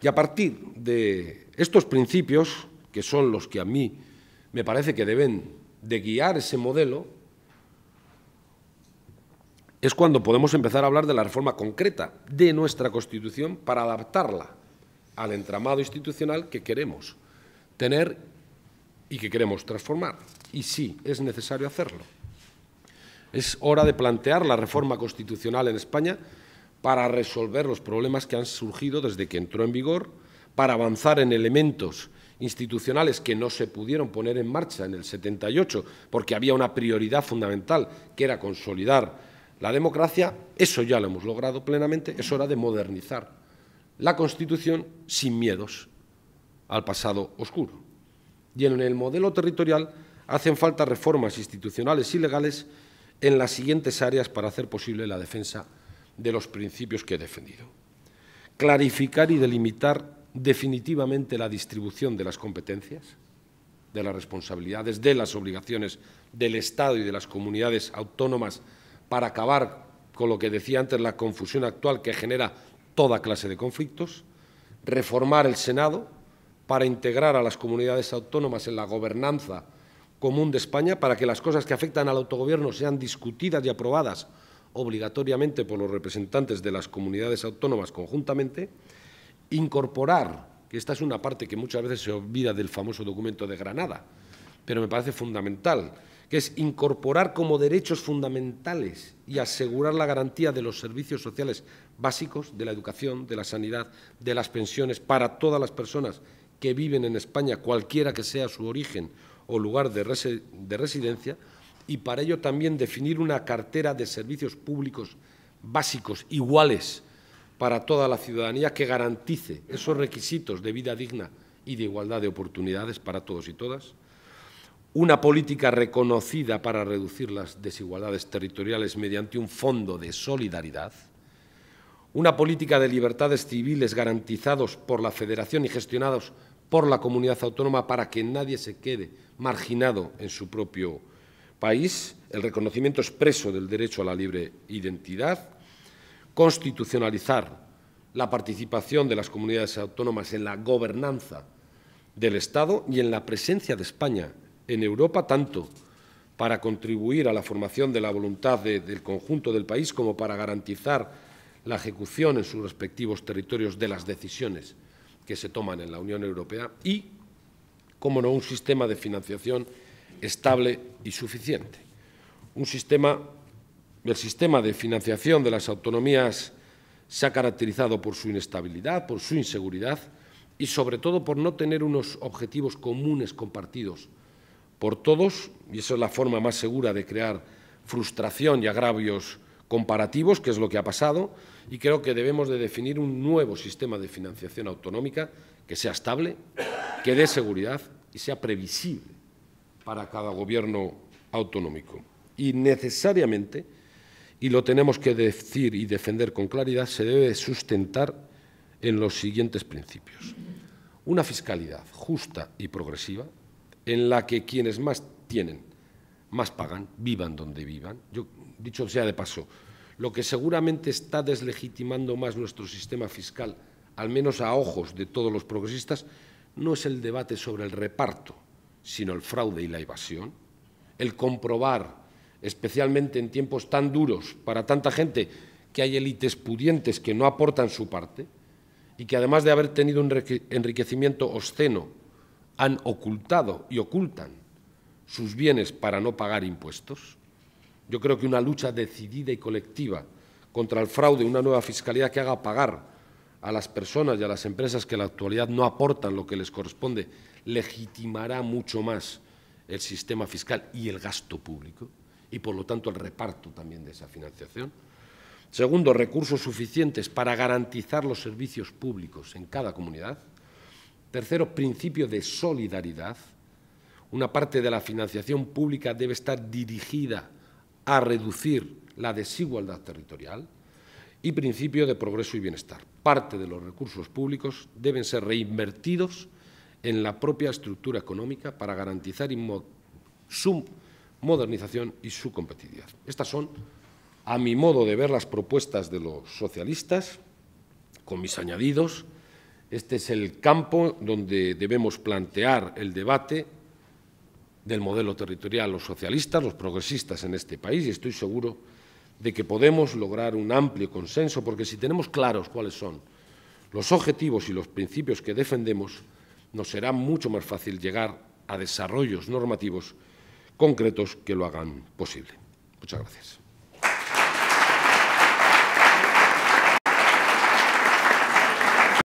Y a partir de estos principios, que son los que a mí me parece que deben de guiar ese modelo, es cuando podemos empezar a hablar de la reforma concreta de nuestra Constitución para adaptarla al entramado institucional que queremos tener y que queremos transformar. Y sí, es necesario hacerlo. Es hora de plantear la reforma constitucional en España para resolver los problemas que han surgido desde que entró en vigor, para avanzar en elementos institucionales que no se pudieron poner en marcha en el 78 porque había una prioridad fundamental que era consolidar la democracia, eso ya lo hemos logrado plenamente, es hora de modernizar la Constitución sin miedos al pasado oscuro. Y en el modelo territorial hacen falta reformas institucionales y legales en las siguientes áreas para hacer posible la defensa de los principios que he defendido. Clarificar y delimitar definitivamente la distribución de las competencias, de las responsabilidades, de las obligaciones del Estado y de las comunidades autónomas para acabar con lo que decía antes, la confusión actual que genera toda clase de conflictos, reformar el Senado para integrar a las comunidades autónomas en la gobernanza común de España, para que las cosas que afectan al autogobierno sean discutidas y aprobadas obligatoriamente por los representantes de las comunidades autónomas conjuntamente, incorporar, que esta es una parte que muchas veces se olvida del famoso documento de Granada, pero me parece fundamental, que es incorporar como derechos fundamentales y asegurar la garantía de los servicios sociales básicos, de la educación, de la sanidad, de las pensiones, para todas las personas que viven en España, cualquiera que sea su origen o lugar de, residencia, y para ello también definir una cartera de servicios públicos básicos iguales para toda la ciudadanía que garantice esos requisitos de vida digna y de igualdad de oportunidades para todos y todas, una política reconocida para reducir las desigualdades territoriales mediante un fondo de solidaridad, una política de libertades civiles garantizados por la Federación y gestionados por la comunidad autónoma para que nadie se quede marginado en su propio país el reconocimiento expreso del derecho a la libre identidad, constitucionalizar la participación de las comunidades autónomas en la gobernanza del Estado y en la presencia de España en Europa, tanto para contribuir a la formación de la voluntad del conjunto del país como para garantizar la ejecución en sus respectivos territorios de las decisiones que se toman en la Unión Europea y, como no, un sistema de financiación estable y suficiente. Un sistema, el sistema de financiación de las autonomías se ha caracterizado por su inestabilidad, por su inseguridad y sobre todo por no tener unos objetivos comunes compartidos por todos, y esa es la forma más segura de crear frustración y agravios comparativos, que es lo que ha pasado, y creo que debemos de definir un nuevo sistema de financiación autonómica que sea estable, que dé seguridad y sea previsible para cada gobierno autonómico. Y necesariamente, y lo tenemos que decir y defender con claridad, se debe sustentar en los siguientes principios. Una fiscalidad justa y progresiva, en la que quienes más tienen, más pagan, vivan donde vivan. Yo, dicho sea de paso, lo que seguramente está deslegitimando más nuestro sistema fiscal, al menos a ojos de todos los progresistas, no es el debate sobre el reparto sino el fraude y la evasión. El comprobar, especialmente en tiempos tan duros para tanta gente, que hay élites pudientes que no aportan su parte y que además de haber tenido un enriquecimiento obsceno, han ocultado y ocultan sus bienes para no pagar impuestos. Yo creo que una lucha decidida y colectiva contra el fraude, una nueva fiscalidad que haga pagar a las personas y a las empresas que en la actualidad no aportan lo que les corresponde, legitimará mucho más el sistema fiscal y el gasto público y, por lo tanto, el reparto también de esa financiación. Segundo, recursos suficientes para garantizar los servicios públicos en cada comunidad. Tercero, principio de solidaridad. Una parte de la financiación pública debe estar dirigida a reducir la desigualdad territorial y principio de progreso y bienestar. Parte de los recursos públicos deben ser reinvertidos en la propia estructura económica para garantizar su modernización y su competitividad. Estas son, a mi modo de ver, las propuestas de los socialistas, con mis añadidos. Este es el campo donde debemos plantear el debate del modelo territorial los socialistas, los progresistas en este país, y estoy seguro de que podemos lograr un amplio consenso, porque si tenemos claros cuáles son los objetivos y los principios que defendemos, nos será mucho más fácil llegar a desarrollos normativos concretos que lo hagan posible. Muchas gracias.